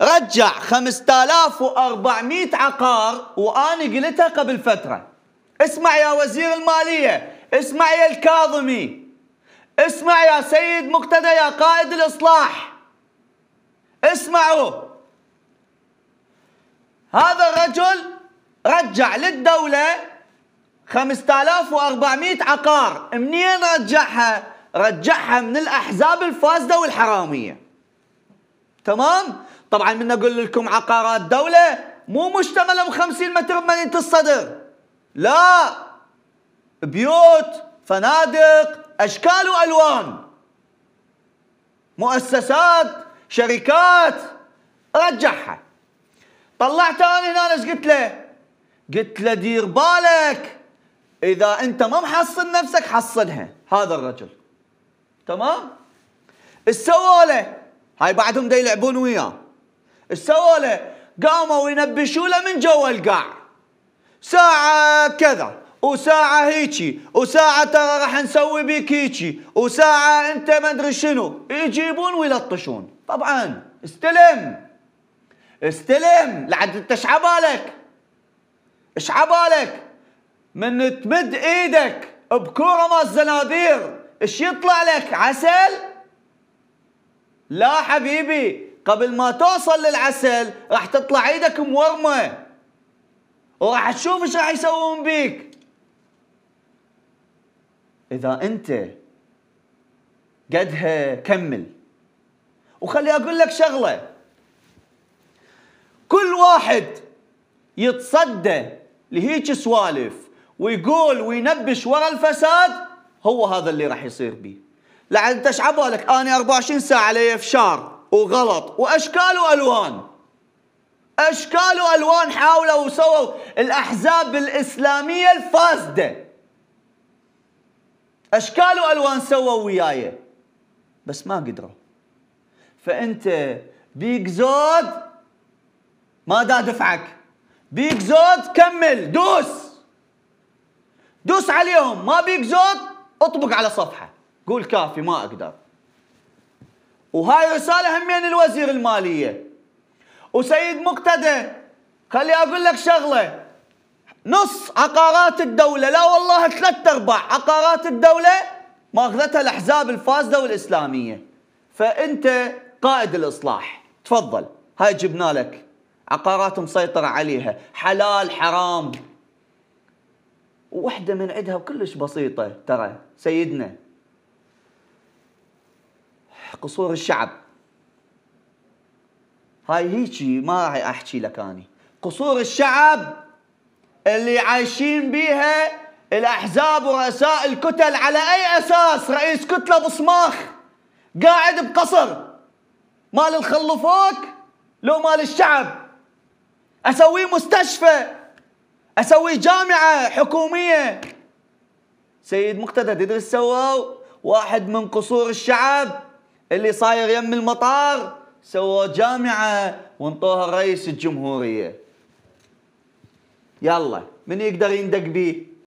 رجع 5400 عقار وانا قلتها قبل فتره اسمع يا وزير الماليه اسمع يا الكاظمي اسمع يا سيد مقتدى يا قائد الاصلاح اسمعوا هذا الرجل رجع للدوله 5400 عقار منين رجعها رجعها من الاحزاب الفاسده والحراميه تمام طبعا من اقول لكم عقارات دوله مو مشتغله ب 50 متر بمدينه الصدر لا بيوت فنادق اشكال والوان مؤسسات شركات رجعها طلعت انا هنا ايش قلت له؟ قلت له دير بالك اذا انت ما محصل نفسك حصلها هذا الرجل تمام؟ ايش له؟ هاي بعدهم دا يلعبون وياه سووا له قاموا ينبشوا له من جوا القاع ساعة كذا وساعة هيجي وساعة ترى راح نسوي بيك هيجي وساعة انت ما ادري شنو يجيبون ويلطشون طبعا استلم استلم لعد انت ايش عبالك؟ ايش عبالك؟ من تمد ايدك بكوره مال الزنابير ايش يطلع لك عسل؟ لا حبيبي قبل ما توصل للعسل راح تطلع ايدك مورمه وراح تشوف ايش راح يسوون بيك اذا انت قدها كمل وخلي اقول لك شغله كل واحد يتصدى لهيج سوالف ويقول وينبش ورا الفساد هو هذا اللي راح يصير بيه لعل تشعب بالك انا 24 ساعه علي فشار وغلط واشكال والوان اشكال والوان حاولوا وسووا الاحزاب الاسلاميه الفاسده اشكال والوان سووا وياي بس ما قدروا فانت بيك زود ما دا دفعك بيك زود كمل دوس دوس عليهم ما بيك زود اطبق على صفحه قول كافي ما اقدر وهاي رسالة همين الوزير المالية وسيد مقتدى خلي أقول لك شغلة نص عقارات الدولة لا والله ثلاثة أرباع عقارات الدولة ماخذتها الأحزاب الفاسدة والإسلامية فأنت قائد الإصلاح تفضل هاي جبنا لك عقارات مسيطرة عليها حلال حرام وحدة من عندها وكلش بسيطة ترى سيدنا قصور الشعب هاي هيجي ما راح احكي لك اني قصور الشعب اللي عايشين بيها الاحزاب ورؤساء الكتل على اي اساس رئيس كتله بصماخ قاعد بقصر مال الخلفوك لو مال الشعب اسويه مستشفى اسويه جامعه حكوميه سيد مقتدى تدري سووا واحد من قصور الشعب اللي صاير يم المطار سووا جامعة وانطوها رئيس الجمهورية يلا من يقدر يندق بيه